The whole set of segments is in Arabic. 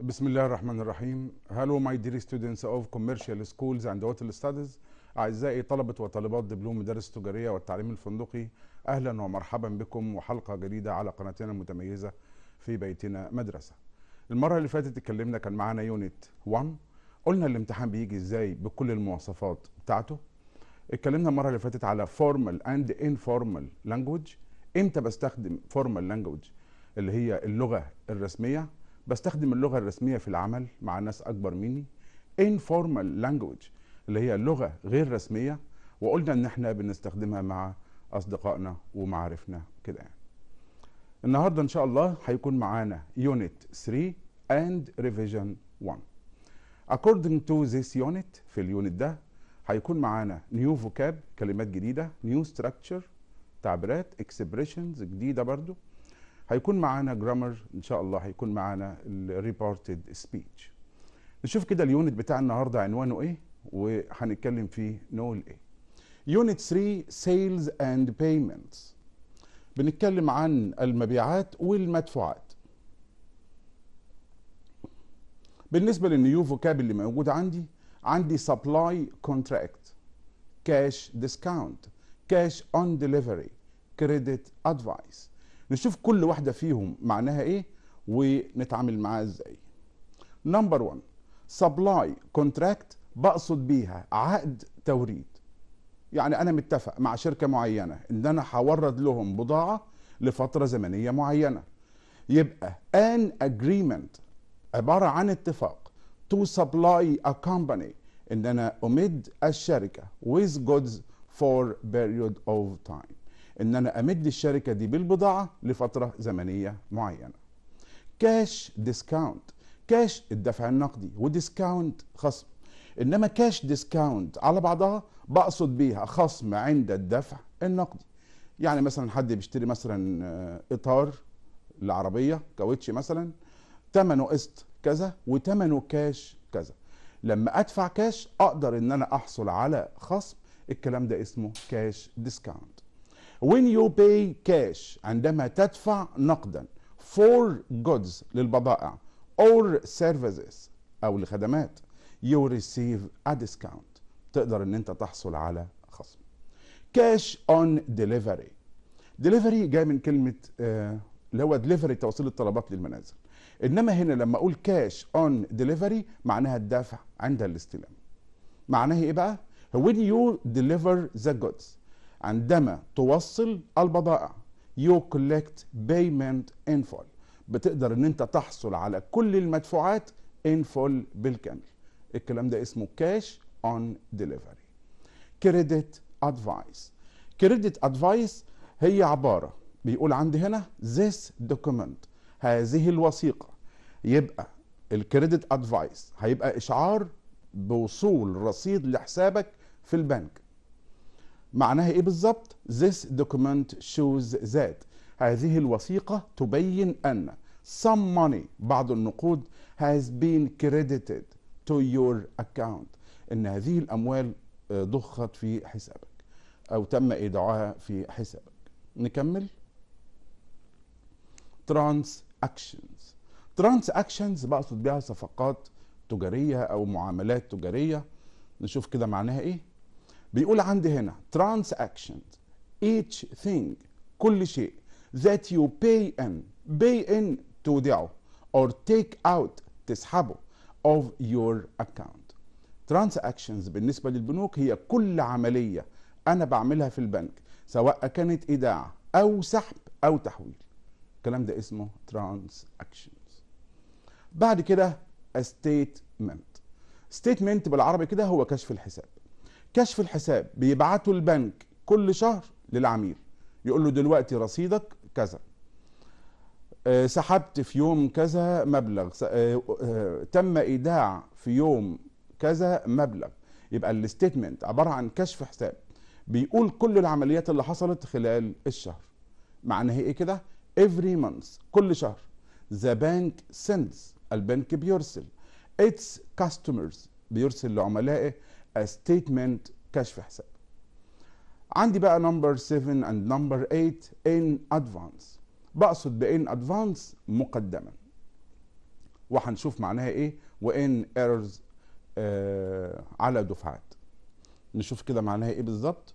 بسم الله الرحمن الرحيم هالو ماي دير ستودنتس اوف كوميرشال سكولز اند هوتل ستاديز اعزائي طلبه وطالبات دبلوم مدارس التجاريه والتعليم الفندقي اهلا ومرحبا بكم وحلقه جديده على قناتنا المتميزه في بيتنا مدرسه المره اللي فاتت اتكلمنا كان معانا يونت 1 قلنا الامتحان بيجي ازاي بكل المواصفات بتاعته اتكلمنا المره اللي فاتت على فورمال اند انفورمال لانجوج امتى بستخدم فورمال لانجوج اللي هي اللغه الرسميه بستخدم اللغه الرسميه في العمل مع ناس اكبر مني informal language اللي هي لغه غير رسميه وقلنا ان احنا بنستخدمها مع اصدقائنا ومعارفنا كده يعني. النهارده ان شاء الله هيكون معانا unit 3 and revision 1 according to this unit في اليونت ده هيكون معانا نيو فوكاب كلمات جديده نيو structure تعبيرات اكسبريشنز جديده برضو هيكون معانا جرامر ان شاء الله هيكون معانا الريبورتد سبيتش نشوف كده اليونت بتاع النهارده عنوانه ايه وهنتكلم فيه نقول ايه يونت 3 سيلز اند بيمنتس بنتكلم عن المبيعات والمدفوعات بالنسبه للنيو فوكاب اللي موجود عندي عندي سبلاي كونتراكت كاش ديسكاونت كاش اون ديليفري كريدت ادفايس نشوف كل واحده فيهم معناها ايه ونتعامل معاها ازاي نمبر 1 سبلاي كونتراكت بقصد بيها عقد توريد يعني انا متفق مع شركه معينه ان انا هورد لهم بضاعه لفتره زمنيه معينه يبقى ان اجريمنت عباره عن اتفاق to supply a company ان انا امد الشركه with goods for period of time ان انا امد الشركه دي بالبضاعه لفتره زمنيه معينه كاش ديسكاونت كاش الدفع النقدي وديسكاونت خصم انما كاش ديسكاونت على بعضها بقصد بيها خصم عند الدفع النقدي يعني مثلا حد بيشتري مثلا آه، اطار العربيه كاوتش مثلا ثمنه قسط كذا وثمنه كاش كذا لما ادفع كاش اقدر ان انا احصل على خصم الكلام ده اسمه كاش ديسكاونت when you pay cash عندما تدفع نقدا for goods للبضائع or services او الخدمات you receive a discount تقدر ان انت تحصل على خصم cash on delivery delivery جاي من كلمه آه، اللي هو delivery توصيل الطلبات للمنازل انما هنا لما اقول cash on delivery معناها الدافع عند الاستلام معناه ايه بقى when you deliver the goods عندما توصل البضائع يو كولكت بيمنت ان فول بتقدر ان انت تحصل على كل المدفوعات ان فول بالكامل الكلام ده اسمه كاش اون ديليفري كريدت ادفايس كريدت ادفايس هي عباره بيقول عندي هنا this document هذه الوثيقه يبقى الكريدت ادفايس هيبقى اشعار بوصول رصيد لحسابك في البنك معناها ايه بالظبط this document shows that هذه الوثيقة تبين أن some money بعض النقود has been credited to your account إن هذه الأموال آه، ضخت في حسابك أو تم إيداعها في حسابك نكمل transactions transactions بقصد بها صفقات تجارية أو معاملات تجارية نشوف كده معناها إيه بيقول عندي هنا transactions each thing كل شيء that you pay in pay in تودعه or take out تسحبه of your account transactions بالنسبة للبنوك هي كل عملية أنا بعملها في البنك سواء كانت إيداع أو سحب أو تحويل الكلام ده اسمه transactions بعد كده statement statement بالعربي كده هو كشف الحساب كشف الحساب بيبعته البنك كل شهر للعميل يقول له دلوقتي رصيدك كذا آه، سحبت في يوم كذا مبلغ آه، آه، تم ايداع في يوم كذا مبلغ يبقى الاستيتمنت عباره عن كشف حساب بيقول كل العمليات اللي حصلت خلال الشهر معناه ايه كده every month كل شهر the bank sends البنك بيرسل its customers بيرسل لعملائه statement كشف حساب عندي بقى نمبر 7 اند نمبر 8 ان ادفانس بقصد بان ادفانس مقدما وهنشوف معناها ايه وان ايرورز آه على دفعات نشوف كده معناها ايه بالظبط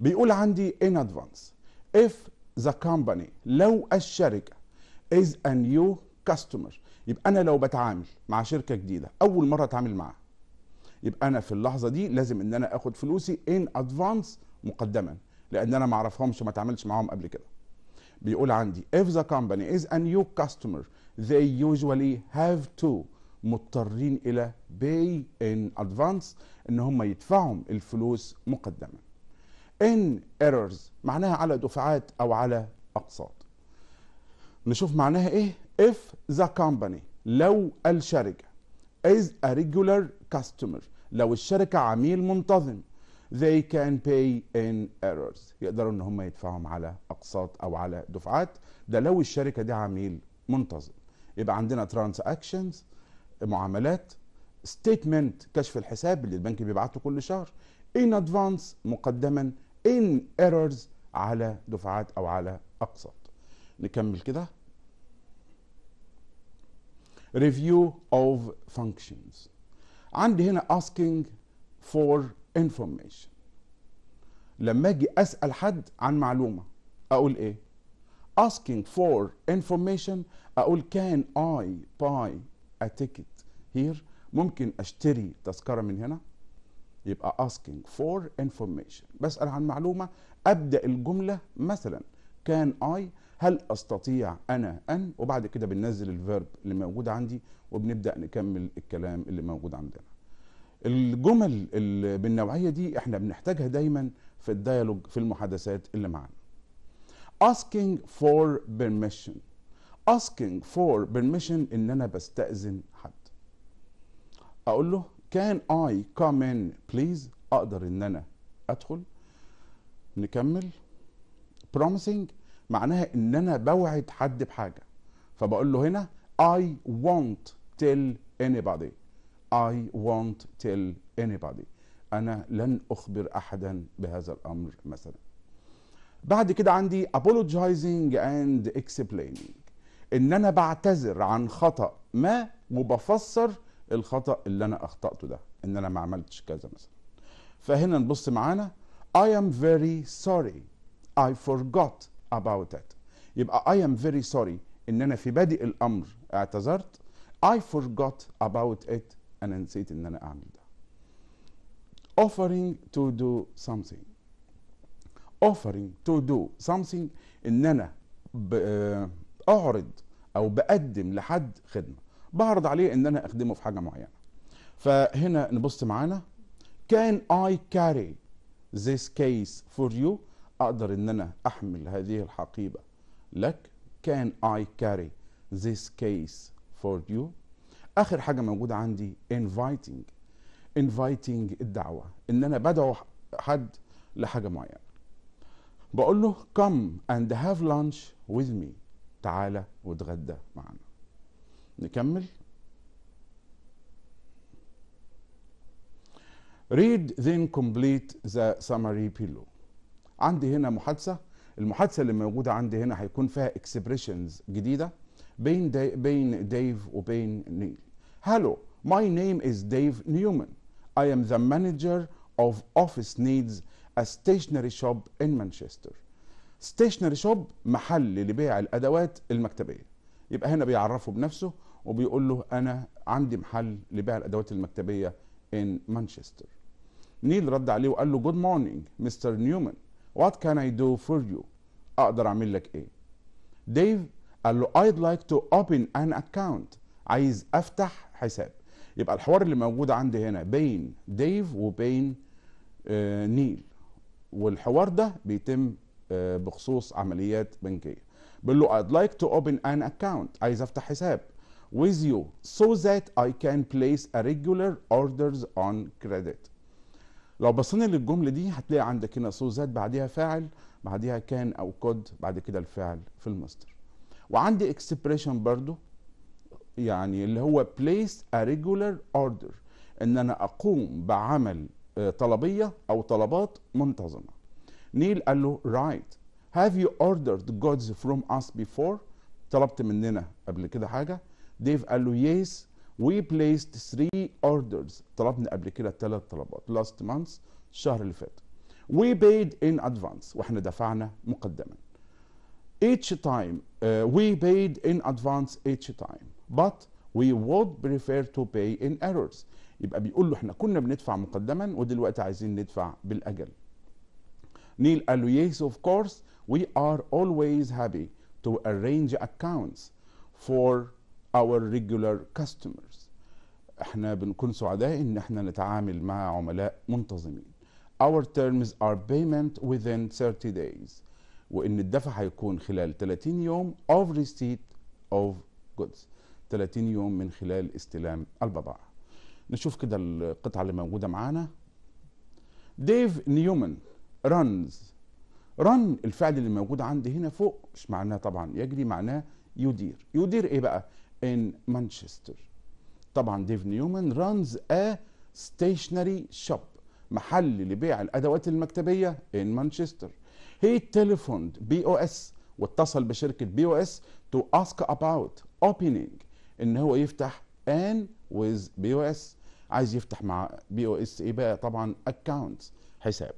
بيقول عندي ان ادفانس اف ذا كومباني لو الشركه از ان نيو كاستمر يبقى انا لو بتعامل مع شركه جديده اول مره اتعامل معاها يبقى انا في اللحظه دي لازم ان انا اخد فلوسي ان ادفانس مقدما لان انا ما اعرفهمش وما اتعاملش معاهم قبل كده بيقول عندي if the company is a new customer they usually have to مضطرين الى pay in advance ان هم يدفعوا الفلوس مقدما in errors معناها على دفعات او على اقساط نشوف معناها ايه if the company لو الشركه is a regular customer لو الشركة عميل منتظم they can pay in errors يقدروا ان هم يدفعهم على اقساط او على دفعات ده لو الشركه دي عميل منتظم يبقى عندنا ترانزاكشنز معاملات ستيتمنت كشف الحساب اللي البنك بيبعته كل شهر in advance مقدما in errors على دفعات او على اقساط نكمل كده review of functions عندي هنا asking for information لما اجي اسال حد عن معلومه اقول ايه asking for information اقول can I buy a ticket here ممكن اشتري تذكره من هنا يبقى asking for information بسال عن معلومه ابدا الجمله مثلا can I هل استطيع انا ان وبعد كده بننزل الفيرب اللي موجود عندي وبنبدا نكمل الكلام اللي موجود عندنا الجمل اللي بالنوعيه دي احنا بنحتاجها دايما في الديالوج في المحادثات اللي معانا asking for permission asking for permission ان انا بستأذن حد اقول له can I come in please اقدر ان انا ادخل نكمل promising معناها ان انا بوعد حد بحاجه فبقول له هنا I won't tell anybody I won't tell anybody أنا لن أخبر أحدا بهذا الأمر مثلا بعد كده عندي apologizing and explaining إن أنا بعتذر عن خطأ ما وبفسر الخطأ اللي أنا أخطأته ده إن أنا ما عملتش كذا مثلا فهنا نبص معانا I am very sorry I forgot about it يبقى I am very sorry ان انا في بادئ الامر اعتذرت I forgot about it انا نسيت ان انا اعمل ده offering to do something offering to do something ان انا آه، اعرض او بقدم لحد خدمه بعرض عليه ان انا اخدمه في حاجه معينه فهنا نبص معانا can I carry this case for you اقدر ان انا احمل هذه الحقيبه لك can I carry this case for you اخر حاجه موجوده عندي inviting inviting الدعوه ان انا بدعو حد لحاجه معينه بقول له come and have lunch with me تعالى واتغدى معنا نكمل read then complete the summary below عندي هنا محادثه المحادثه اللي موجوده عندي هنا هيكون فيها اكسبريشنز جديده بين دي بين ديف وبين نيل هالو ماي نيم از ديف نيومان اي ام ذا مانجر اوف اوفيس نيدز ا ستيشنري شوب ان مانشستر ستيشنري شوب محل لبيع الادوات المكتبيه يبقى هنا بيعرفه بنفسه وبيقول له انا عندي محل لبيع الادوات المكتبيه ان مانشستر نيل رد عليه وقال له جود مورنينج مستر نيومان What can I do for you أقدر أعمل لك إيه ديف قال له I'd like to open an account عايز أفتح حساب يبقى الحوار اللي موجود عندي هنا بين ديف وبين آه نيل والحوار ده بيتم آه بخصوص عمليات بنكيه بقول له I'd like to open an account عايز افتح حساب with you so that I can place a regular orders on credit لو بصينا للجمله دي هتلاقي عندك هنا سو ذات بعديها فاعل بعديها كان او كود بعد كده الفاعل في المصدر وعندي اكسبريشن برضو يعني اللي هو place a regular order ان انا اقوم بعمل آه، طلبيه او طلبات منتظمه نيل قال له right have you ordered goods from us before طلبت مننا قبل كده حاجه ديف قال له yes we placed three orders طلبنا قبل كده ثلاث طلبات last month الشهر اللي فات we paid in advance واحنا دفعنا مقدما each time uh, we paid in advance each time but we would prefer to pay in errors يبقى بيقول له احنا كنا بندفع مقدما ودلوقتي عايزين ندفع بالاجل نيل قال له yes of course we are always happy to arrange accounts for our regular customers. احنا بنكون سعداء ان احنا نتعامل مع عملاء منتظمين our terms are payment within 30 days وان الدفع هيكون خلال 30 يوم of receipt of goods 30 يوم من خلال استلام البضاعة نشوف كده القطعة اللي موجودة معانا ديف نيومن رانز رن الفعل اللي موجود عندي هنا فوق مش معناه طبعا يجري معناه يدير يدير ايه بقى ان مانشستر طبعا ديف نيومان رانز ا ستيشنري شوب محل لبيع الادوات المكتبيه ان مانشستر هي تليفوند بي او اس واتصل بشركه بي او اس تو اسك اباوت اوبننج ان هو يفتح ان ويز بي او اس عايز يفتح مع بي او اس ايه بقى طبعا اكونت حساب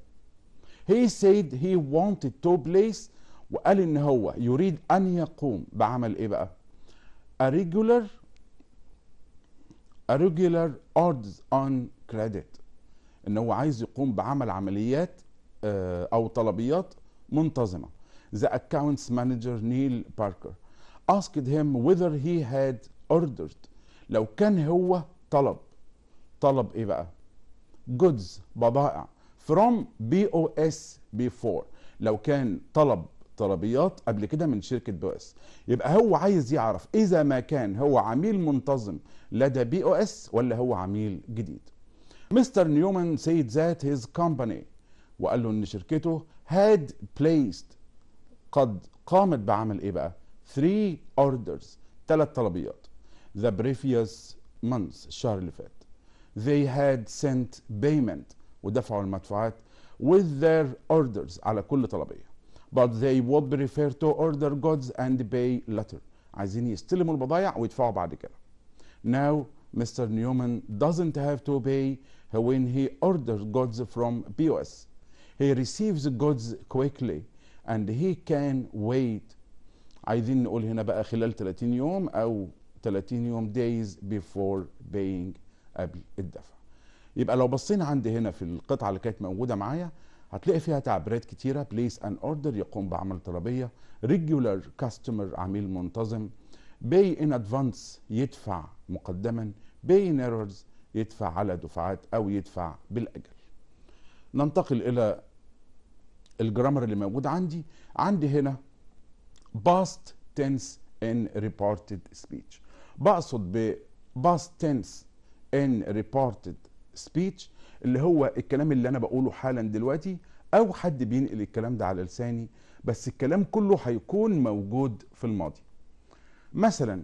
هي سيد هي wanted تو بليس وقال ان هو يريد ان يقوم بعمل ايه بقى a regular a regular odds on credit ان هو عايز يقوم بعمل عمليات او طلبيات منتظمه the accounts manager نيل باركر asked him whether he had ordered لو كان هو طلب طلب ايه بقى goods بضائع from BOS before لو كان طلب طلبيات قبل كده من شركه بي او اس يبقى هو عايز يعرف اذا ما كان هو عميل منتظم لدى بي او اس ولا هو عميل جديد مستر نيومان سيد ذات هيز كومباني وقال له ان شركته هاد بليست قد قامت بعمل ايه بقى 3 اوردرز ثلاث طلبيات ذا بريفيوس مانث الشهر اللي فات they had sent payment ودفعوا المدفوعات with their orders على كل طلبيه but they would prefer to order goods and pay later عايزين يستلموا البضائع ويدفعوا بعد كده now Mr. Newman doesn't have to pay when he orders goods from POS he receives goods quickly and he can wait عايزين نقول هنا بقى خلال 30 يوم او 30 يوم days before paying قبل الدفع يبقى لو بصينا عندي هنا في القطعه اللي كانت موجوده معايا هتلاقي فيها تعبيرات كتيرة بليس ان اوردر يقوم بعمل طلبية ريجولر كاستمر عميل منتظم باي ان ادفانس يدفع مقدما باي ان يدفع على دفعات او يدفع بالاجل ننتقل الى الجرامر اللي موجود عندي عندي هنا باست تنس ان ريبورتد سبيتش بقصد ب باست تنس ان ريبورتد سبيتش اللي هو الكلام اللي انا بقوله حالا دلوقتي او حد بينقل الكلام ده على لساني بس الكلام كله هيكون موجود في الماضي مثلا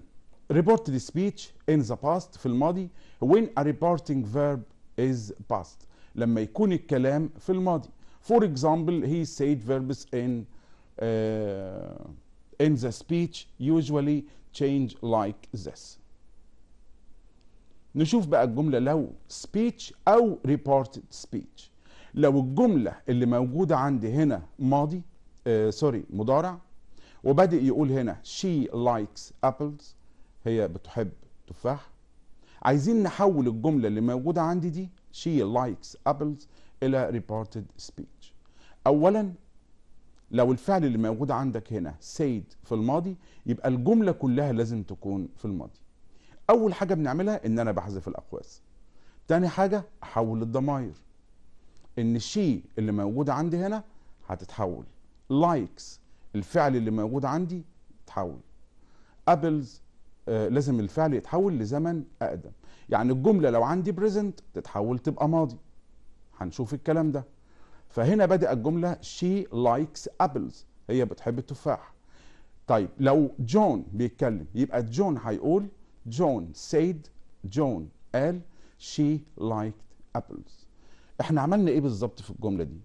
report the speech in the past في الماضي when a reporting verb is past لما يكون الكلام في الماضي for example he said verbs in uh, in the speech usually change like this نشوف بقى الجملة لو speech أو reported speech لو الجملة اللي موجودة عندي هنا ماضي آه سوري مضارع وبدأ يقول هنا she likes apples هي بتحب تفاح عايزين نحول الجملة اللي موجودة عندي دي she likes apples إلى reported speech أولا لو الفعل اللي موجود عندك هنا said في الماضي يبقى الجملة كلها لازم تكون في الماضي اول حاجه بنعملها ان انا بحذف الاقواس تاني حاجه احول الضماير ان الشيء اللي موجود عندي هنا هتتحول لايكس الفعل اللي موجود عندي تحول ابلز آه، لازم الفعل يتحول لزمن اقدم يعني الجمله لو عندي بريزنت تتحول تبقى ماضي هنشوف الكلام ده فهنا بدأ الجملة she likes apples هي بتحب التفاح طيب لو جون بيتكلم يبقى جون هيقول جون سيد جون قال شي لايك ابلز احنا عملنا ايه بالظبط في الجمله دي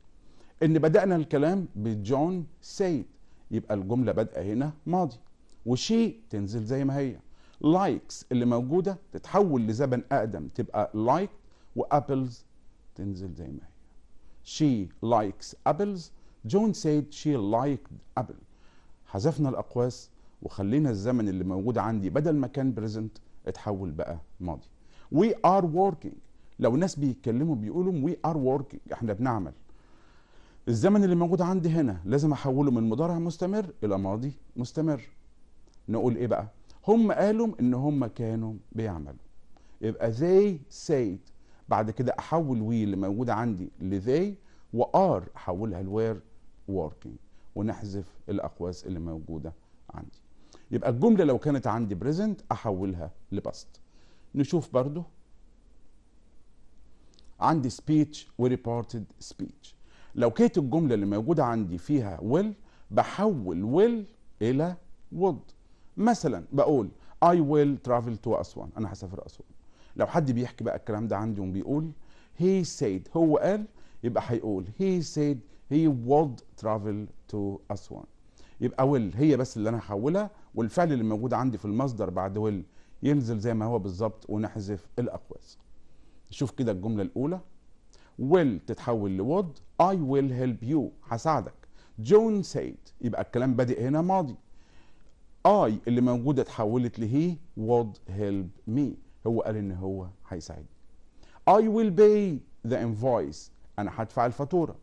ان بدانا الكلام بجون سيد يبقى الجمله بادئه هنا ماضي وشي تنزل زي ما هي لايكس اللي موجوده تتحول لزبن اقدم تبقى لايك وابلز تنزل زي ما هي شي لايكس ابلز جون سيد شي لايك ابل حذفنا الاقواس وخلينا الزمن اللي موجود عندي بدل ما كان بريزنت اتحول بقى ماضي وي ار وركينج لو ناس بيتكلموا بيقولوا وي ار وركينج احنا بنعمل الزمن اللي موجود عندي هنا لازم احوله من مضارع مستمر الى ماضي مستمر نقول ايه بقى هم قالوا ان هم كانوا بيعملوا يبقى they said بعد كده احول وي اللي موجود عندي لذي وار احولها لوير were working ونحذف الاقواس اللي موجوده عندي يبقى الجملة لو كانت عندي بريزنت أحولها لباست نشوف برضو عندي سبيتش وريبورتد سبيتش لو كانت الجملة اللي موجودة عندي فيها ويل بحول ويل إلى وود مثلا بقول I will travel to أسوان أنا هسافر أسوان لو حد بيحكي بقى الكلام ده عندي وبيقول he said هو قال يبقى هيقول he said he would travel to أسوان يبقى ويل هي بس اللي أنا هحولها والفعل اللي موجود عندي في المصدر بعد ويل ينزل زي ما هو بالظبط ونحذف الاقواس شوف كده الجمله الاولى ويل تتحول لود I will help you هساعدك جون سيد يبقى الكلام بادئ هنا ماضي I اللي موجودة اتحولت لهي would help me هو قال ان هو هيساعدني I will pay the invoice انا هدفع الفاتورة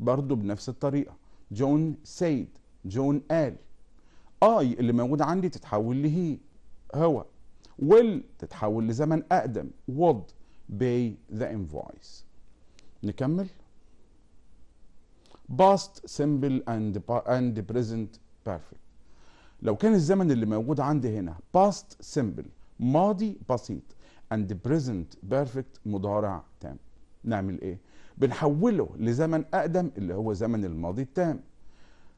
برضو بنفس الطريقة جون سيد جون قال اي اللي موجود عندي تتحول لهي هو will تتحول لزمن أقدم would pay the invoice نكمل past simple اند and present perfect لو كان الزمن اللي موجود عندي هنا past simple ماضي بسيط and present perfect مضارع تام نعمل ايه بنحوله لزمن أقدم اللي هو زمن الماضي التام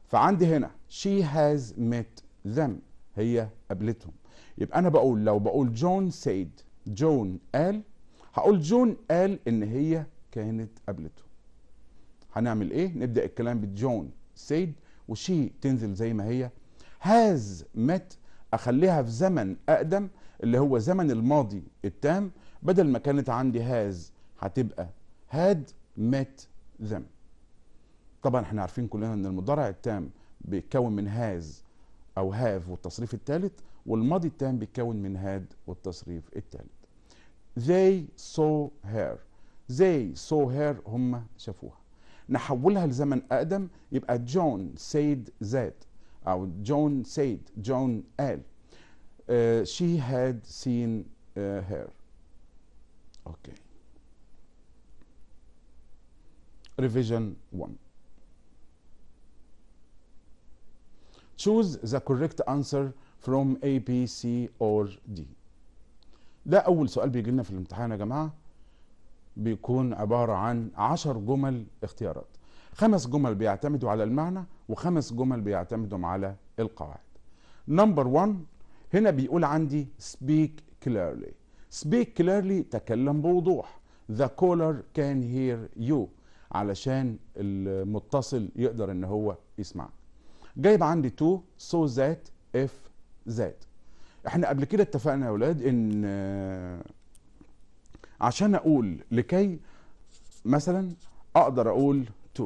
فعندي هنا she has met them هي قابلتهم يبقى انا بقول لو بقول جون سيد جون قال هقول جون قال ان هي كانت قابلته هنعمل ايه نبدا الكلام بجون سيد وشي تنزل زي ما هي هاز مت اخليها في زمن اقدم اللي هو زمن الماضي التام بدل ما كانت عندي هاز هتبقى هاد مت ذم طبعا احنا عارفين كلنا ان المضارع التام بيتكون من هاز او هاف والتصريف الثالث والماضي التام بيتكون من هاد والتصريف الثالث they saw her they saw her هم شافوها نحولها لزمن اقدم يبقى جون سيد ذات او جون سيد جون قال شي uh, she had seen uh, her اوكي ريفيجن 1 choose the correct answer from A, B, C or D ده أول سؤال بيجي لنا في الامتحان يا جماعة بيكون عبارة عن عشر جمل اختيارات خمس جمل بيعتمدوا على المعنى وخمس جمل بيعتمدوا على القواعد نمبر 1 هنا بيقول عندي speak clearly speak clearly تكلم بوضوح the caller can hear you علشان المتصل يقدر ان هو يسمعك جايب عندي 2 so that if that احنا قبل كده اتفقنا يا اولاد ان آه، عشان اقول لكي مثلا اقدر اقول to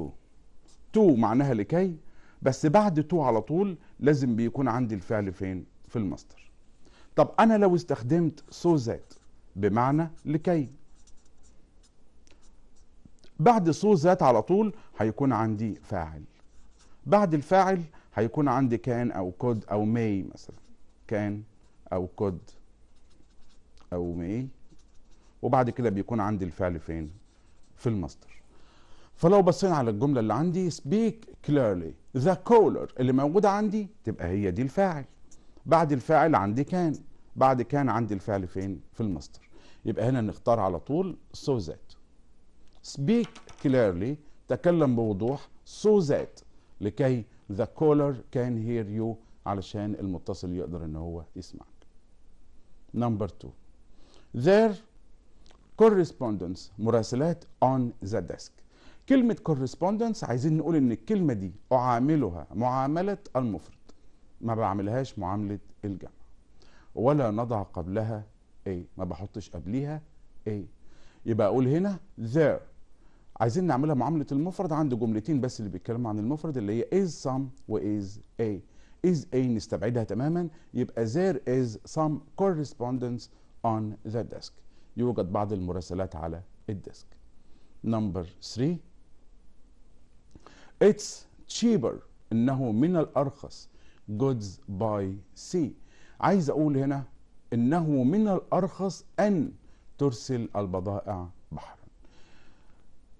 to معناها لكي بس بعد to على طول لازم بيكون عندي الفعل فين في المصدر طب انا لو استخدمت so that بمعنى لكي بعد so that على طول هيكون عندي فاعل بعد الفاعل هيكون عندي كان او كود او ماي مثلا كان او كود او ماي وبعد كده بيكون عندي الفعل فين في المصدر فلو بصينا على الجملة اللي عندي speak clearly the caller اللي موجودة عندي تبقى هي دي الفاعل بعد الفاعل عندي كان بعد كان عندي الفعل فين في المصدر يبقى هنا نختار على طول so that speak clearly تكلم بوضوح so that لكي the caller can hear you علشان المتصل يقدر ان هو يسمعك نمبر 2 their correspondence مراسلات on the desk كلمة correspondence عايزين نقول ان الكلمة دي اعاملها معاملة المفرد ما بعملهاش معاملة الجمع ولا نضع قبلها ايه ما بحطش قبليها ايه يبقى اقول هنا their عايزين نعملها معامله المفرد عند جملتين بس اللي بيتكلموا عن المفرد اللي هي is some و is a is a نستبعدها تماما يبقى there is some correspondence on the desk يوجد بعض المراسلات على الديسك نمبر 3 it's cheaper انه من الارخص goods by sea عايز اقول هنا انه من الارخص ان ترسل البضائع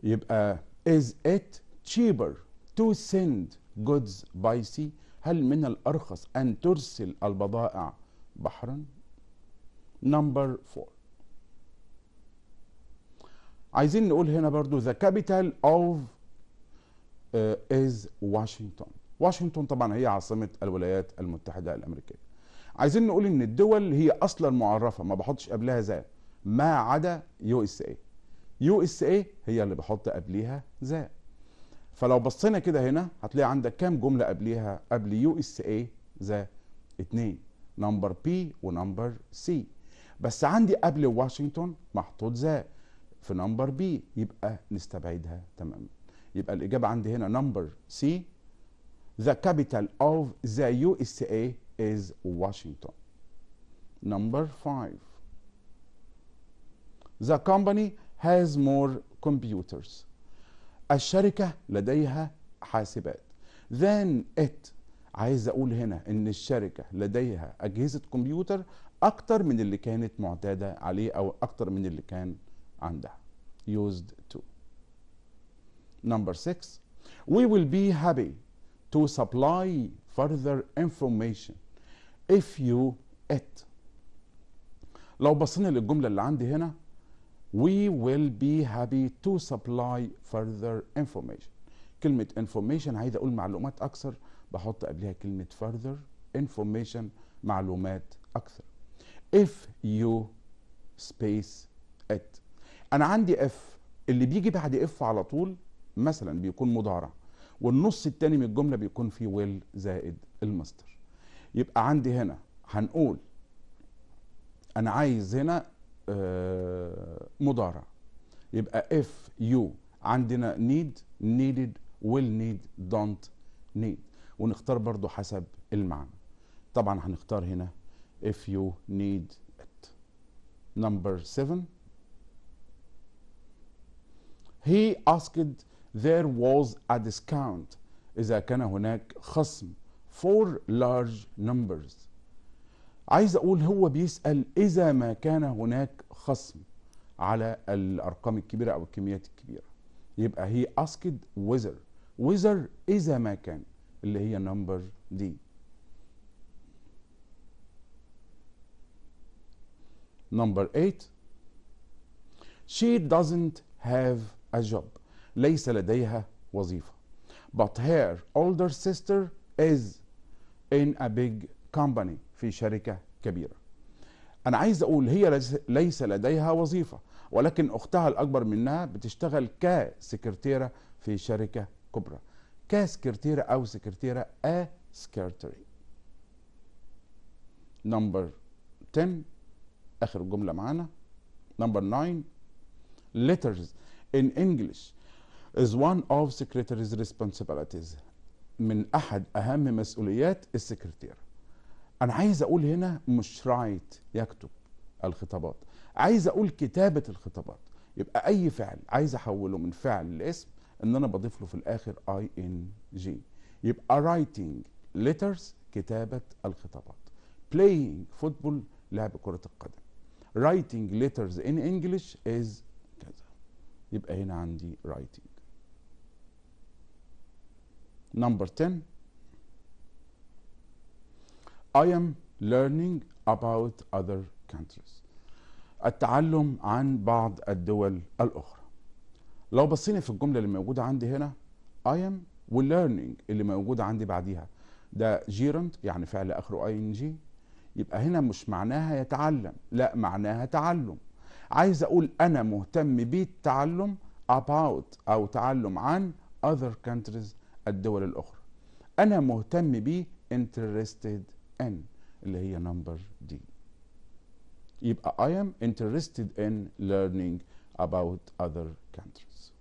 يبقى is it cheaper to send goods by sea هل من الأرخص أن ترسل البضائع بحرا number four عايزين نقول هنا برضو the capital of uh, is Washington واشنطن طبعا هي عاصمة الولايات المتحدة الأمريكية عايزين نقول إن الدول هي أصلا معرفة ما بحطش قبلها ذا ما عدا يو اس ايه يو اس اي هي اللي بحط قبليها ذا فلو بصينا كده هنا هتلاقي عندك كام جمله قبليها قبل يو اس اي ذا اتنين نمبر بي ونمبر سي بس عندي قبل واشنطن محطوط ذا في نمبر بي يبقى نستبعدها تماما يبقى الاجابه عندي هنا نمبر سي the capital of the USA إيه is Washington number 5 the company has more computers الشركة لديها حاسبات than it عايز أقول هنا إن الشركة لديها أجهزة كمبيوتر أكتر من اللي كانت معتادة عليه أو أكتر من اللي كان عندها used to number six we will be happy to supply further information if you it لو بصينا للجملة اللي عندي هنا we will be happy to supply further information كلمة information عايز أقول معلومات أكثر بحط قبلها كلمة further information معلومات أكثر if you space it أنا عندي if اللي بيجي بعد if على طول مثلا بيكون مضارع والنص التاني من الجملة بيكون فيه will زائد المصدر يبقى عندي هنا هنقول أنا عايز هنا آه، مضارع يبقى اف يو عندنا نيد نيدد ويل نيد دونت نيد ونختار برضو حسب المعنى طبعا هنختار هنا if you need ات number 7 he asked there was a discount إذا كان هناك خصم for large numbers عايز اقول هو بيسال اذا ما كان هناك خصم على الارقام الكبيره او الكميات الكبيره يبقى هي اسكد وذر وذر اذا ما كان اللي هي نمبر دي نمبر 8 she doesn't have a job ليس لديها وظيفه but her older sister is in a big كومباني في شركة كبيرة أنا عايز أقول هي ليس لديها وظيفة ولكن أختها الأكبر منها بتشتغل كسكرتيرة في شركة كبرى كسكرتيرة أو سكرتيرة A secretary نمبر 10 آخر جملة معانا نمبر 9 letters in English is one of secretary's responsibilities من أحد أهم مسؤوليات السكرتيرة انا عايز اقول هنا مش رايت يكتب الخطابات عايز اقول كتابة الخطابات يبقى اي فعل عايز احوله من فعل لاسم ان انا بضيف له في الاخر اي ان جي يبقى رايتنج ليترز كتابة الخطابات بلاينج فوتبول لعب كرة القدم رايتنج ليترز ان انجلش از كذا يبقى هنا عندي رايتنج نمبر 10 I am learning about other countries التعلم عن بعض الدول الأخرى لو بصينا في الجملة اللي موجودة عندي هنا I am learning اللي موجودة عندي بعديها ده جيرند يعني فعل آخره ING يبقى هنا مش معناها يتعلم لا معناها تعلم عايز أقول أنا مهتم بالتعلم about أو تعلم عن other countries الدول الأخرى أنا مهتم بي interested n اللي هي نمبر دي يبقى I am interested in learning about other countries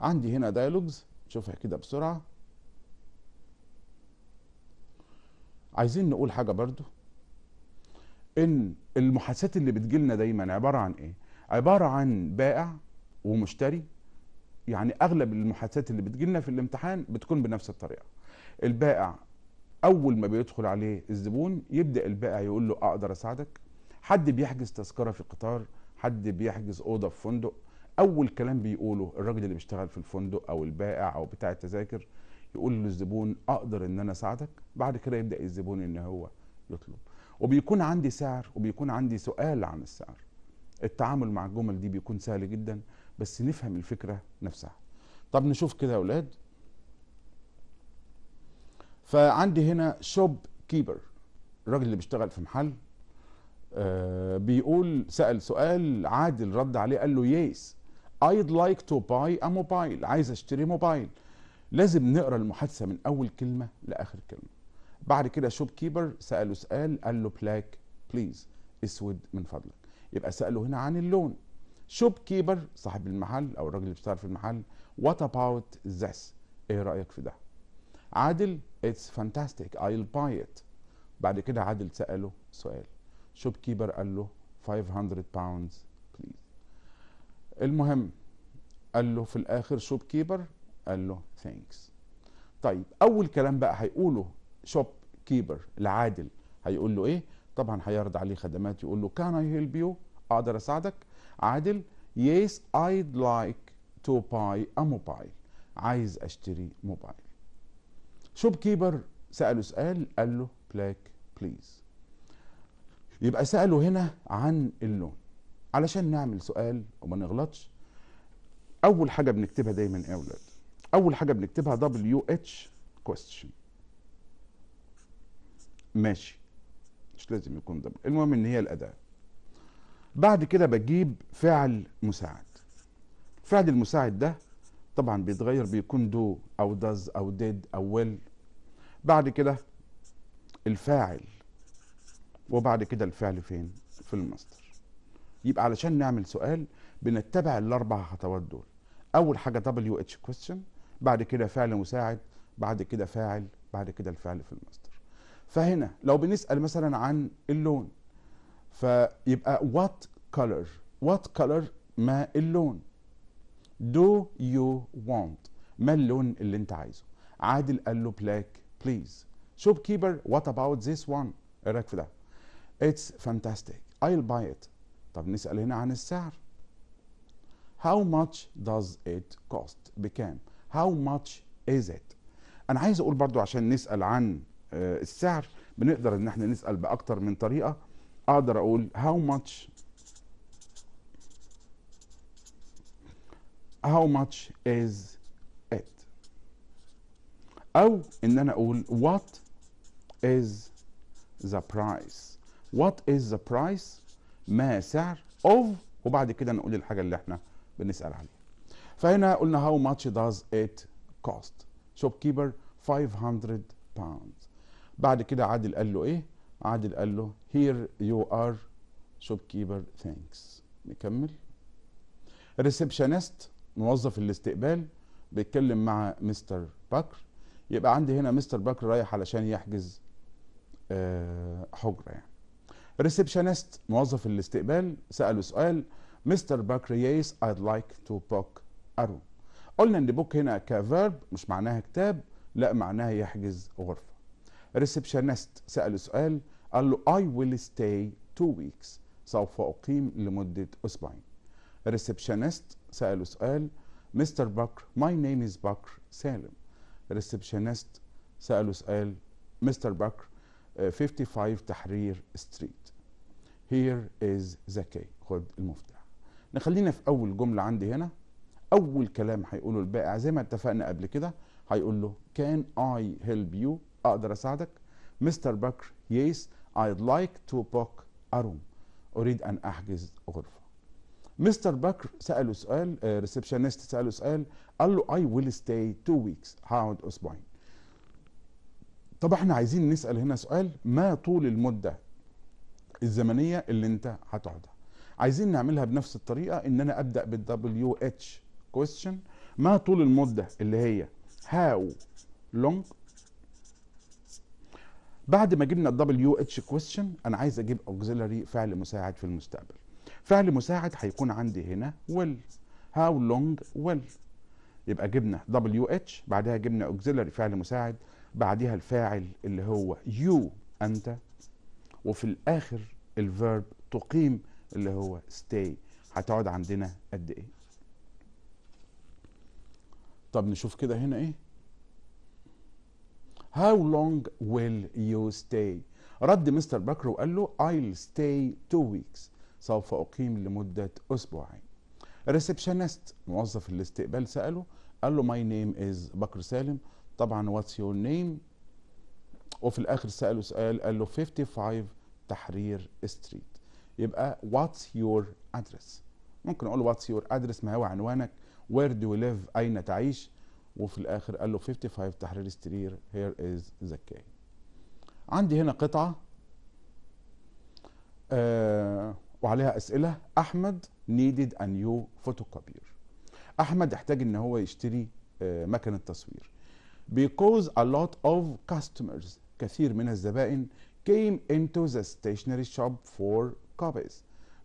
عندي هنا dialogues شوفها كده بسرعة عايزين نقول حاجة برضو ان المحادثات اللي بتجيلنا دايما عبارة عن ايه عبارة عن بائع ومشتري يعني اغلب المحادثات اللي بتجيلنا في الامتحان بتكون بنفس الطريقة البائع اول ما بيدخل عليه الزبون يبدا البائع يقول له اقدر اساعدك حد بيحجز تذكره في قطار حد بيحجز اوضه في فندق اول كلام بيقوله الراجل اللي بيشتغل في الفندق او البائع او بتاع التذاكر يقول للزبون اقدر ان انا اساعدك بعد كده يبدا الزبون ان هو يطلب وبيكون عندي سعر وبيكون عندي سؤال عن السعر التعامل مع الجمل دي بيكون سهل جدا بس نفهم الفكره نفسها طب نشوف كده يا اولاد فعندي هنا شوب كيبر الراجل اللي بيشتغل في محل آه بيقول سأل سؤال عادل رد عليه قال له يس ايد لايك تو باي ا موبايل عايز اشتري موبايل لازم نقرا المحادثه من اول كلمه لاخر كلمه بعد كده شوب كيبر ساله سؤال قال له بلاك بليز اسود من فضلك يبقى ساله هنا عن اللون شوب كيبر صاحب المحل او الراجل اللي بيشتغل في المحل وات اباوت ذس ايه رايك في ده عادل اتس فانتاستيك ايل باي ات بعد كده عادل سأله سؤال شوب كيبر قال له 500 باوندز بليز المهم قال له في الاخر شوب كيبر قال له ثانكس طيب اول كلام بقى هيقوله شوب كيبر لعادل هيقول له ايه طبعا هيعرض عليه خدمات يقول له كان اي هيلب يو اقدر اساعدك عادل يس ايد لايك تو باي ا موبايل عايز اشتري موبايل شوب كيبر سأله سؤال قال له بلاك بليز يبقى سأله هنا عن اللون علشان نعمل سؤال وما نغلطش أول حاجة بنكتبها دايما إيه يا أولاد أول حاجة بنكتبها WH question ماشي مش لازم يكون دبل المهم ان هي الاداه بعد كده بجيب فعل مساعد فعل المساعد ده طبعا بيتغير بيكون دو او داز او ديد او ويل بعد كده الفاعل وبعد كده الفعل فين في الماستر يبقى علشان نعمل سؤال بنتبع الاربع خطوات دول اول حاجه دبليو اتش كويستشن بعد كده فعل مساعد بعد كده فاعل بعد كده الفعل في الماستر فهنا لو بنسال مثلا عن اللون فيبقى وات كولر وات كولر ما اللون Do you want ما اللون اللي انت عايزه عادل قال له بلاك بليز شوب كيبر وات اباوت ذيس وان ايه رايك في ده اتس فانتاستيك ايل باي ات طب نسأل هنا عن السعر How much does it cost بكام How much is it انا عايز اقول برضو عشان نسأل عن آه، السعر بنقدر ان احنا نسأل باكتر من طريقة اقدر اقول how much how much is it او ان انا اقول what is the price what is the price ما سعر of وبعد كده نقول الحاجة اللي احنا بنسأل عليها فهنا قلنا how much does it cost shopkeeper 500 pounds بعد كده عادل قال له ايه عادل قال له here you are shopkeeper thanks نكمل receptionist موظف الاستقبال بيتكلم مع مستر بكر يبقى عندي هنا مستر بكر رايح علشان يحجز آه، حجره يعني ريسبشنست موظف الاستقبال ساله سؤال مستر بكر يس I'd like to book a room قلنا ان بوك هنا كفيرب مش معناها كتاب لا معناها يحجز غرفه ريسبشنست ساله سؤال قال له I will stay two weeks سوف اقيم لمده اسبوعين ريسبشنست سأله سؤال مستر بكر ماي نيم از بكر سالم ريسبشنست سأله سؤال مستر بكر 55 آه، تحرير ستريت هير از ذا كي خد المفتاح نخلينا في اول جمله عندي هنا اول كلام هيقوله البائع زي ما اتفقنا قبل كده هيقول له كان اي هيلب يو اقدر اساعدك مستر بكر يس ايد لايك تو بوك اروم اريد ان احجز غرفه مستر بكر ساله سؤال ريسبشنست آه، ساله سؤال قال له اي ويل ستاي تو ويكس هقعد اسبوعين طب احنا عايزين نسال هنا سؤال ما طول المده الزمنيه اللي انت هتقعدها عايزين نعملها بنفس الطريقه ان انا ابدا بالدبليو اتش كويستشن ما طول المده اللي هي هاو لونج بعد ما جبنا الدبليو اتش كويستشن انا عايز اجيب اوكسيلري فعل مساعد في المستقبل فعل مساعد هيكون عندي هنا will how long will يبقى جبنا دبليو اتش بعدها جبنا auxiliary فعل مساعد بعدها الفاعل اللي هو you انت وفي الاخر الفيرب تقيم اللي هو stay هتقعد عندنا قد ايه طب نشوف كده هنا ايه How long will you stay؟ رد مستر بكر وقال له I'll stay two weeks سوف أقيم لمدة أسبوعين ريسبشنست موظف الاستقبال سأله قال له ماي نيم از بكر سالم طبعا واتس يور نيم وفي الآخر سأله سؤال قال له 55 تحرير ستريت يبقى واتس يور ادرس ممكن أقول له واتس يور ادرس ما هو عنوانك وير دو ليف أين تعيش وفي الآخر قال له 55 تحرير ستريت هير از زكاي عندي هنا قطعة آه وعليها اسئله احمد نيدد أن يو فوتوكوبير احمد احتاج ان هو يشتري آه، مكنه تصوير because a lot of customers كثير من الزبائن came into the stationery shop for copies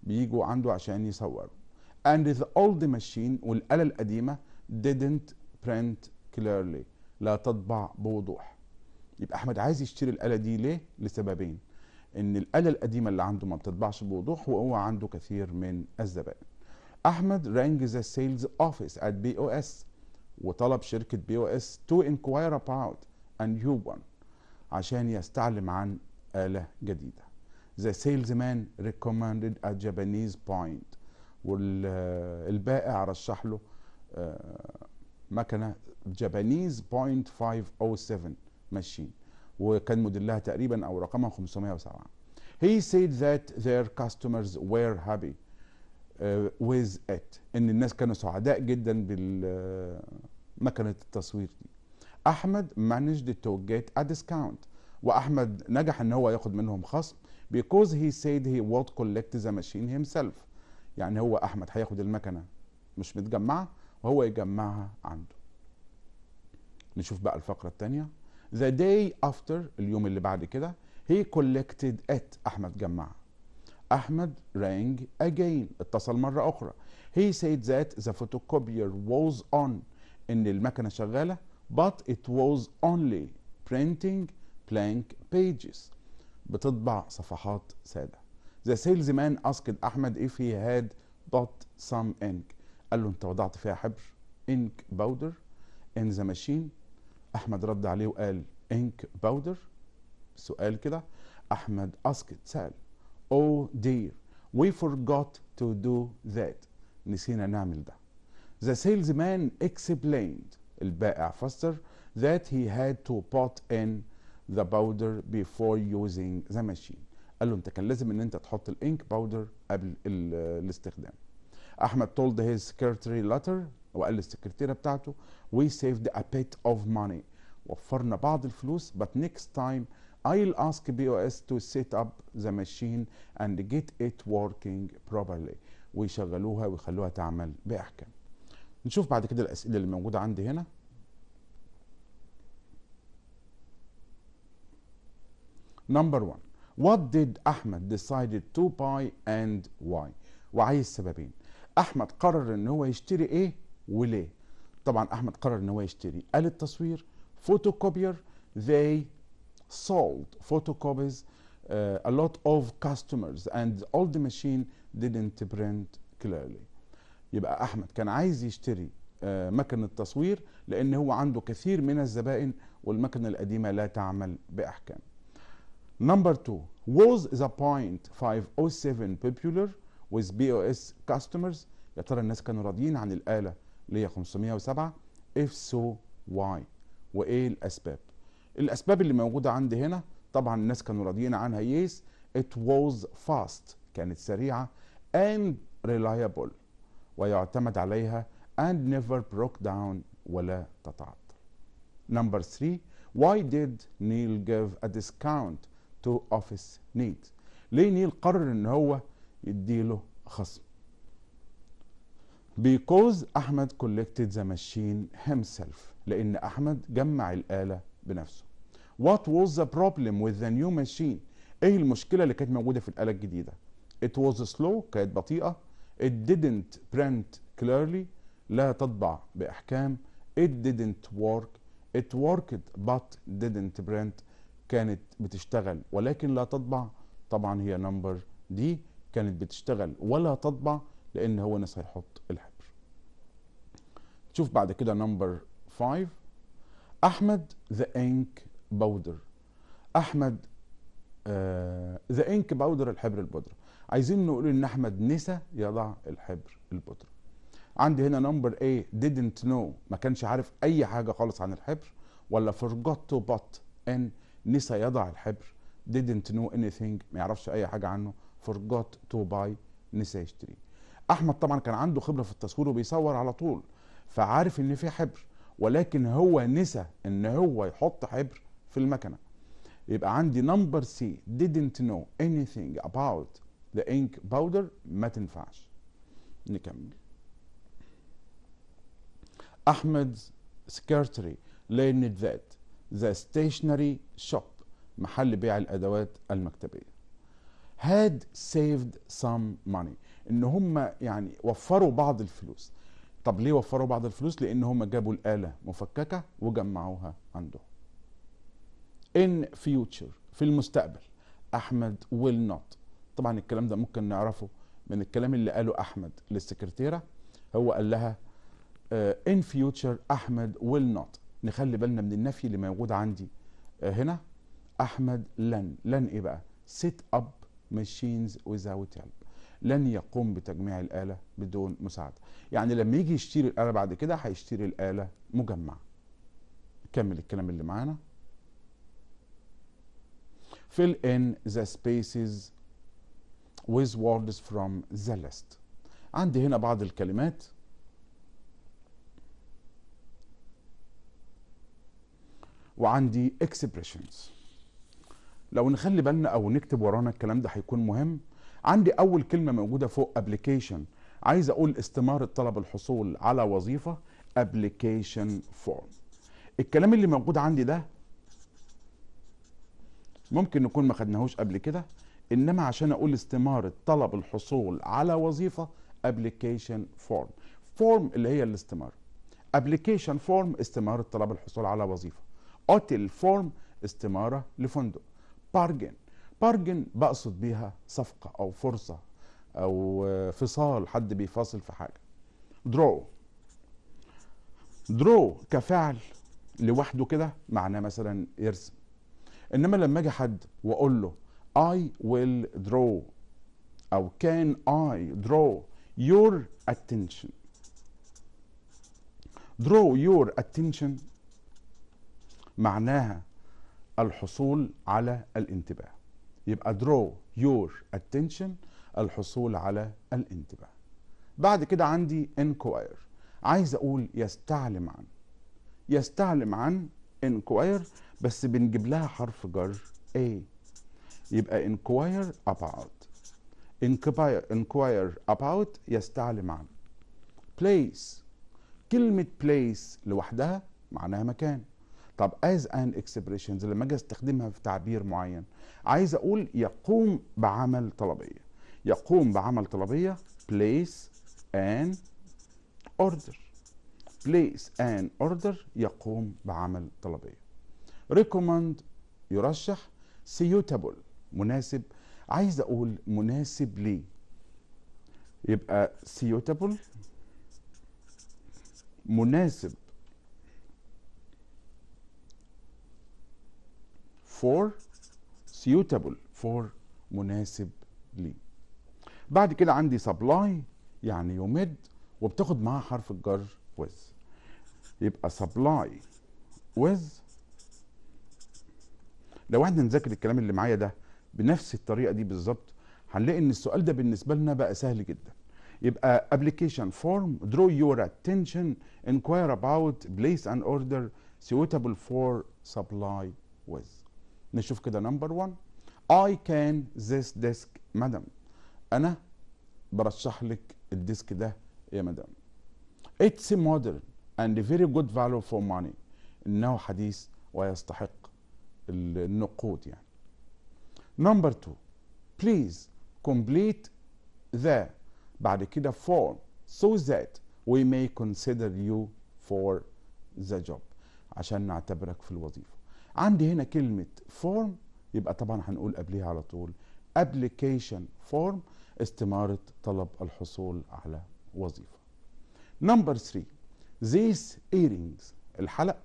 بيجوا عنده عشان يصوروا and the old machine والآلة القديمة didn't print clearly لا تطبع بوضوح يبقى أحمد عايز يشتري الآلة دي ليه؟ لسببين ان الاله القديمه اللي عنده ما بتطبعش بوضوح وهو عنده كثير من الزبائن احمد رانج ذا سيلز اوفيس ات بي او اس وطلب شركه بي او اس تو انكوير اباوت ان يو وان عشان يستعلم عن اله جديده ذا سيلز مان ريكومندد ا جابانيز بوينت والبائع رشح له آه، مكنه جابانيز بوينت 507 ماشين وكان موديلها تقريبا او رقمها 507 هي سيد ذات ذير كاستمرز وير هابي ويز ات ان الناس كانوا سعداء جدا بالمكنه التصوير دي احمد مانجد تو جيت ا ديسكاونت واحمد نجح ان هو ياخد منهم خصم بيكوز هي سيد هي وود كولكت ذا ماشين هيم سيلف يعني هو احمد هياخد المكنه مش متجمعه وهو يجمعها عنده نشوف بقى الفقره الثانيه ذا داي افتر اليوم اللي بعد كده هي كولكتد ات احمد جمعها احمد رانج اجين اتصل مره اخرى هي سيد ذات ذا فوتوكوبير was اون ان المكنه شغاله but it was only printing blank pages بتطبع صفحات ساده the salesman asked احمد if he had bought some ink قال له انت وضعت فيها حبر ink powder in the machine احمد رد عليه وقال انك باودر سؤال كده احمد اسكت سال او دير وي forgot تو دو ذات نسينا نعمل ده ذا سيلز مان explained البائع فسر that he had to put in the powder before using the machine قال له انت كان لازم ان انت تحط الانك باودر قبل الاستخدام احمد told his سكرتري letter وقال للسكرتيره بتاعته وي سيفد ا بيت اوف ماني وفرنا بعض الفلوس but next time I'll ask BOS to set up the machine and get it working properly ويشغلوها ويخلوها تعمل بأحكام نشوف بعد كده الأسئلة اللي موجودة عندي هنا Number one What did أحمد decided to buy and why وعايز سببين أحمد قرر إن هو يشتري إيه وليه طبعا احمد قرر ان هو يشتري آلة تصوير فوتوكوبير they sold photocopies uh, a lot of customers and all the machine didn't print clearly يبقى احمد كان عايز يشتري uh, مكنة تصوير لان هو عنده كثير من الزبائن والمكنة القديمة لا تعمل باحكام number two was the point 507 popular with BOS customers يا ترى الناس كانوا راضيين عن الآلة اللي هي 507 if so why وايه الاسباب الاسباب اللي موجوده عندي هنا طبعا الناس كانوا راضيين عنها يس ات ووز فاست كانت سريعه اند ريلايبل ويعتمد عليها اند نيفر بروك داون ولا تتعطل نمبر 3 why did نيل give a discount to office needs ليه نيل قرر ان هو يديله خصم because احمد collected the machine himself لان احمد جمع الاله بنفسه what was the problem with the new machine ايه المشكله اللي كانت موجوده في الاله الجديده it was slow كانت بطيئه it didn't print clearly لا تطبع باحكام it didn't work it worked but didn't print كانت بتشتغل ولكن لا تطبع طبعا هي نمبر دي كانت بتشتغل ولا تطبع لان هو نسي هيحط الحبر تشوف بعد كده نمبر 5 احمد ذا انك باودر احمد آه، ذا انك باودر الحبر البودره عايزين نقول ان احمد نسى يضع الحبر البودره عندي هنا نمبر ايه didn't know ما كانش عارف اي حاجه خالص عن الحبر ولا forgot to but ان نسى يضع الحبر didn't know anything ما يعرفش اي حاجه عنه forgot to buy نسى يشتريه احمد طبعا كان عنده خبره في التصوير وبيصور على طول فعارف ان في حبر ولكن هو نسى ان هو يحط حبر في المكنه يبقى عندي نمبر سي didn't know anything about the ink powder ما تنفعش نكمل احمد سكرتري learned that the stationery shop محل بيع الادوات المكتبيه had saved some money ان هم يعني وفروا بعض الفلوس طب ليه وفروا بعض الفلوس لان هم جابوا الاله مفككه وجمعوها عندهم ان فيوتشر في المستقبل احمد ويل نوت طبعا الكلام ده ممكن نعرفه من الكلام اللي قاله احمد للسكرتيره هو قال لها ان آه، فيوتشر احمد ويل نوت نخلي بالنا من النفي اللي موجود عندي آه، هنا احمد لن لن ايه بقى سيت اب ماشينز ويزاوت help لن يقوم بتجميع الآلة بدون مساعدة يعني لما يجي يشتري الآلة بعد كده هيشتري الآلة مجمع كمل الكلام اللي معانا fill in the spaces with words from the list عندي هنا بعض الكلمات وعندي expressions لو نخلي بالنا او نكتب ورانا الكلام ده هيكون مهم عندي اول كلمه موجوده فوق ابلكيشن عايز اقول استمارة طلب الحصول على وظيفه ابلكيشن فورم الكلام اللي موجود عندي ده ممكن نكون ما خدناهوش قبل كده انما عشان اقول استمارة طلب الحصول على وظيفه ابلكيشن فورم فورم اللي هي الاستماره ابلكيشن فورم استماره طلب الحصول على وظيفه اوتيل فورم استماره لفندق بارجن بارجن بقصد بيها صفقة أو فرصة أو فصال حد بيفاصل في حاجة درو درو كفعل لوحده كده معناه مثلا يرسم انما لما اجي حد واقول له I will draw او can I draw your attention draw your attention معناها الحصول على الانتباه يبقى درو يور اتنشن الحصول على الانتباه بعد كده عندي انكواير عايز اقول يستعلم عن يستعلم عن انكواير بس بنجيب لها حرف جر A يبقى انكواير about انكواير about يستعلم عن place كلمة place لوحدها معناها مكان طب as an expressions لما اجي استخدمها في تعبير معين عايز اقول يقوم بعمل طلبيه يقوم بعمل طلبيه place an order place an order يقوم بعمل طلبيه recommend يرشح suitable مناسب عايز اقول مناسب ليه يبقى suitable مناسب for suitable for مناسب لي بعد كده عندي supply يعني يمد وبتاخد معاه حرف الجر with يبقى supply with لو احنا نذاكر الكلام اللي معايا ده بنفس الطريقه دي بالظبط هنلاقي ان السؤال ده بالنسبه لنا بقى سهل جدا يبقى application form draw your attention inquire about place and order suitable for supply with نشوف كده نمبر 1 اي كان ذس ديسك مدام انا برشح لك الديسك ده يا مدام اتس مودرن اند فيري جود فاليو فور ماني انه حديث ويستحق النقود يعني نمبر 2 بليز كومبليت ذا بعد كده form so that we may consider you for the job عشان نعتبرك في الوظيفه عندي هنا كلمه فورم يبقى طبعا هنقول قبليها على طول ابلكيشن فورم استماره طلب الحصول على وظيفه نمبر 3 ذيس ايرينجز الحلق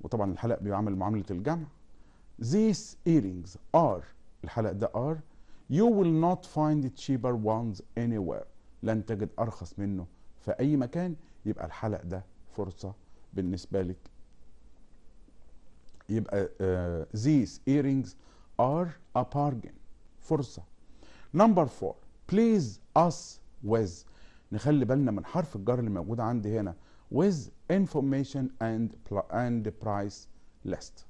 وطبعا الحلق بيعمل معامله الجمع ذيس ايرينجز ار الحلق ده ار you will not find cheaper ones anywhere لن تجد ارخص منه في اي مكان يبقى الحلق ده فرصه بالنسبه لك يبقى uh, uh, these earrings are a bargain فرصة number four please us with نخلي بالنا من حرف الجر اللي موجود عندي هنا with information and and price list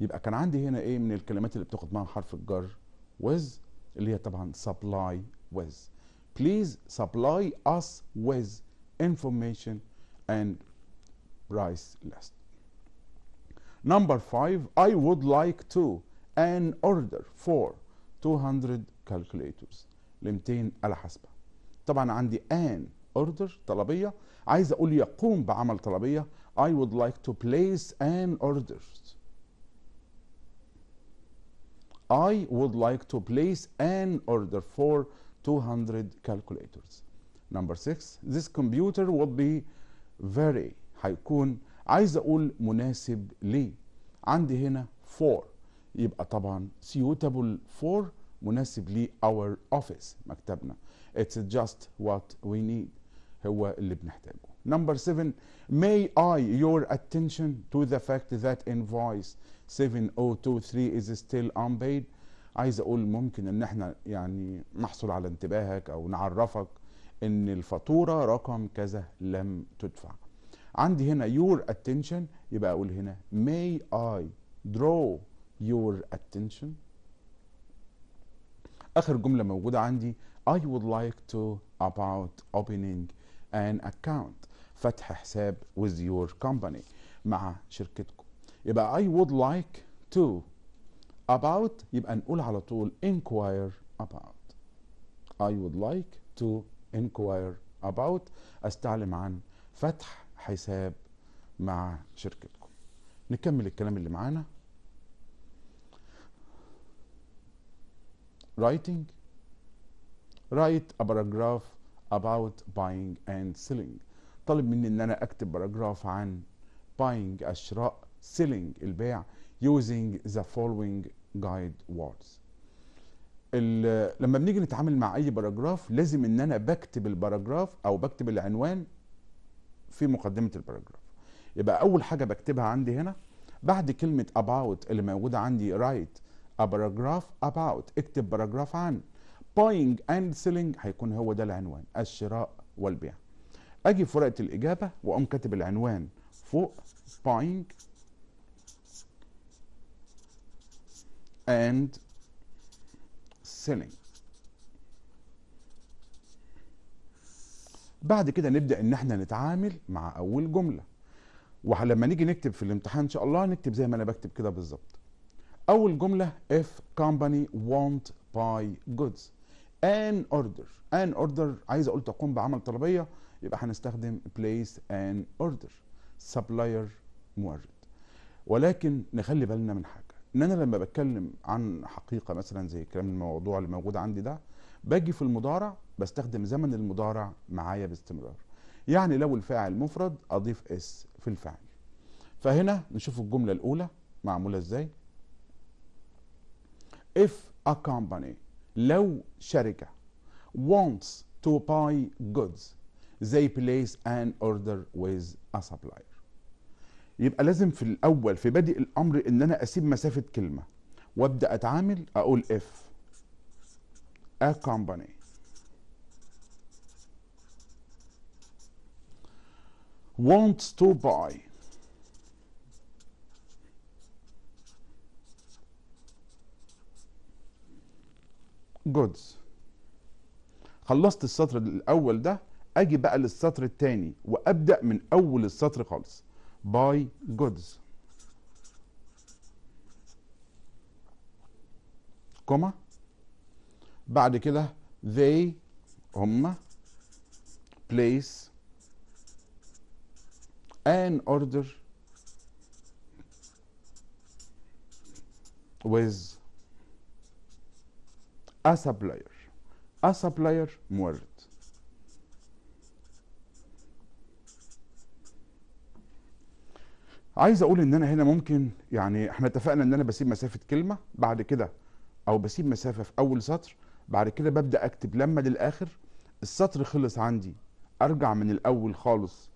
يبقى كان عندي هنا ايه من الكلمات اللي بتاخد معاها حرف الجر with اللي هي طبعا supply with please supply us with information and price list Number five, I would like to an order for 200 calculators ل 200 آلة طبعا عندي an order طلبية عايز أقول يقوم بعمل طلبية I would like to place an order. I would like to place an order for 200 calculators. Number six, this computer would be very هيكون عايز اقول مناسب ليه عندي هنا فور يبقى طبعا سيوتابل فور مناسب لي اور اوفيس مكتبنا اتس جاست وات وي نيد هو اللي بنحتاجه نمبر 7 may I your attention to the fact that invoice 7023 is still unpaid عايز اقول ممكن ان احنا يعني نحصل على انتباهك او نعرفك ان الفاتوره رقم كذا لم تدفع عندي هنا your attention يبقى اقول هنا may I draw your attention اخر جمله موجوده عندي I would like to about opening an account فتح حساب with your company مع شركتكم يبقى I would like to about يبقى نقول على طول inquire about I would like to inquire about استعلم عن فتح حساب مع شركتكم نكمل الكلام اللي معانا writing write a paragraph about buying and selling طالب مني ان انا اكتب باراجراف عن buying الشراء selling البيع using the following guide words لما بنيجي نتعامل مع اي باراجراف لازم ان انا بكتب الباراجراف او بكتب العنوان في مقدمه الباراجراف يبقى اول حاجه بكتبها عندي هنا بعد كلمه about اللي موجوده عندي رايت ا باراجراف about اكتب باراجراف عن باينج اند سيلينج هيكون هو ده العنوان الشراء والبيع اجي في ورقه الاجابه واقوم كاتب العنوان فوق باينج اند سيلينج بعد كده نبدا ان احنا نتعامل مع اول جمله ولما نيجي نكتب في الامتحان ان شاء الله نكتب زي ما انا بكتب كده بالظبط اول جمله if company want buy goods an order an order عايز اقول تقوم بعمل طلبيه يبقى هنستخدم place an order supplier مورد ولكن نخلي بالنا من حاجه ان انا لما بتكلم عن حقيقه مثلا زي كلام الموضوع اللي موجود عندي ده باجي في المضارع بستخدم زمن المضارع معايا باستمرار يعني لو الفاعل مفرد اضيف اس في الفعل فهنا نشوف الجمله الاولى معموله ازاي if a company لو شركه wants to buy goods they place an order with a supplier يبقى لازم في الاول في بادئ الامر ان انا اسيب مسافه كلمه وابدا اتعامل اقول if a company wants to buy goods خلصت السطر الاول ده اجي بقى للسطر الثاني وابدا من اول السطر خالص buy goods كوما بعد كده they هم place an order with a supplier a supplier مورد عايز اقول ان انا هنا ممكن يعني احنا اتفقنا ان انا بسيب مسافه كلمه بعد كده او بسيب مسافه في اول سطر بعد كده ببدا اكتب لما للاخر السطر خلص عندي ارجع من الاول خالص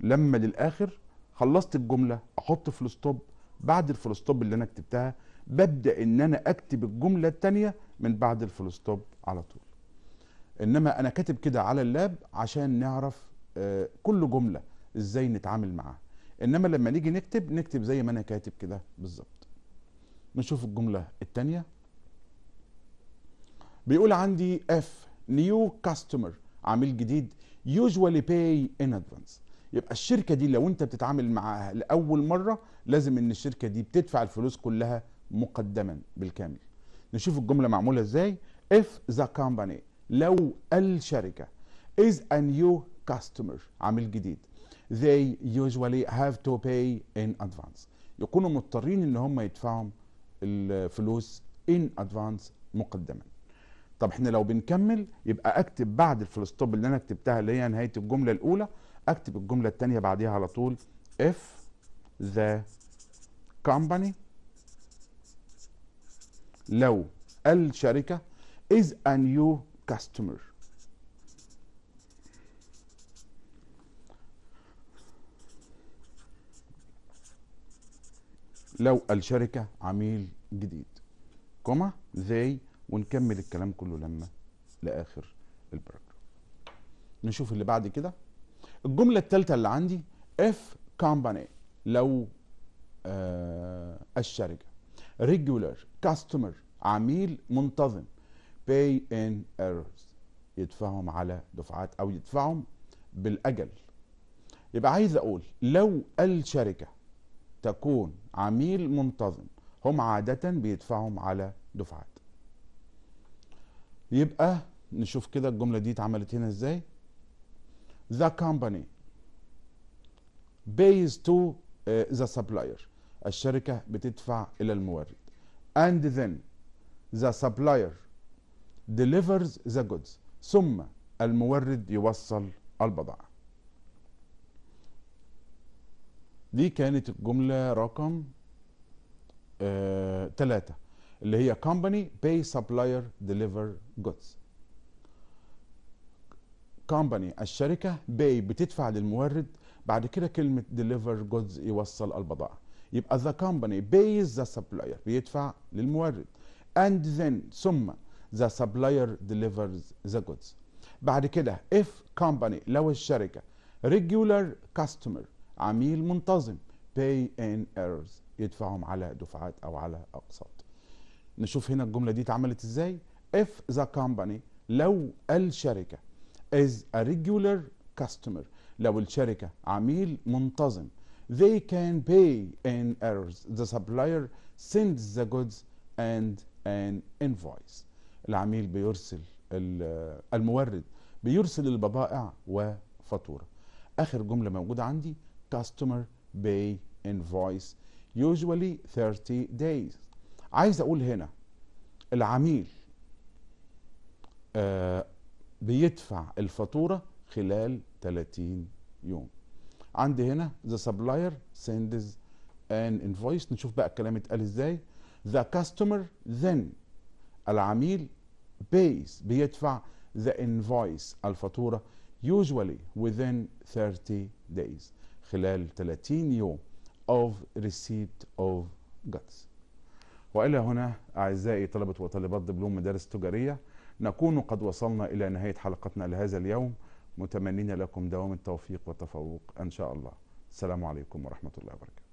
لما للاخر خلصت الجمله احط فول ستوب بعد الفول ستوب اللي انا كتبتها ببدا ان انا اكتب الجمله الثانيه من بعد الفول ستوب على طول انما انا كاتب كده على اللاب عشان نعرف آه، كل جمله ازاي نتعامل معاها انما لما نيجي نكتب نكتب زي ما انا كاتب كده بالظبط نشوف الجمله الثانيه بيقول عندي اف نيو كاستمر عميل جديد يوجوالي باي ان ادفانس يبقى الشركه دي لو انت بتتعامل معاها لاول مره لازم ان الشركه دي بتدفع الفلوس كلها مقدما بالكامل نشوف الجمله معموله ازاي if the company لو الشركه is a new customer عامل جديد they usually have to pay in advance يكونوا مضطرين ان هم يدفعوا الفلوس in advance مقدما طب احنا لو بنكمل يبقى اكتب بعد الفلوس اللي انا كتبتها اللي هي نهايه الجمله الاولى اكتب الجمله الثانيه بعديها على طول if the company لو الشركه is a new customer لو الشركه عميل جديد كوما زي ونكمل الكلام كله لما لاخر البراجراف نشوف اللي بعد كده الجمله الثالثه اللي عندي اف كومباني لو آه الشركه ريجولر كاستمر عميل منتظم pay in errors يدفعهم على دفعات او يدفعهم بالاجل يبقى عايز اقول لو الشركه تكون عميل منتظم هم عاده بيدفعهم على دفعات يبقى نشوف كده الجمله دي اتعملت هنا ازاي the company pays to uh, the supplier الشركة بتدفع إلى المورد and then the supplier delivers the goods ثم المورد يوصل البضاعة دي كانت الجملة رقم ثلاثة آه اللي هي company pay supplier deliver goods كومباني الشركه باي بتدفع للمورد بعد كده كلمه ديليفر جودز يوصل البضائع يبقى ذا كومباني بيز ذا سبلاير بيدفع للمورد اند ذن ثم ذا سبلاير ديليفرز ذا جودز بعد كده اف كومباني لو الشركه ريجولار كاستمر عميل منتظم باي ان ايرز يدفعهم على دفعات او على اقساط نشوف هنا الجمله دي اتعملت ازاي if the company لو الشركه is a regular customer لو الشركة عميل منتظم they can pay in errors the supplier sends the goods and an invoice العميل بيرسل المورد بيرسل البضائع وفاتورة آخر جملة موجودة عندي customer pay invoice usually 30 days عايز أقول هنا العميل بيدفع الفاتورة خلال 30 يوم عندي هنا the supplier sends an invoice نشوف بقى الكلام اتقال ازاي the customer then العميل pays بيدفع the invoice الفاتورة usually within 30 days خلال 30 يوم of receipt of goods وإلى هنا أعزائي طلبة وطالبات دبلوم مدارس تجارية نكون قد وصلنا إلى نهاية حلقتنا لهذا اليوم متمنين لكم دوام التوفيق والتفوق إن شاء الله السلام عليكم ورحمة الله وبركاته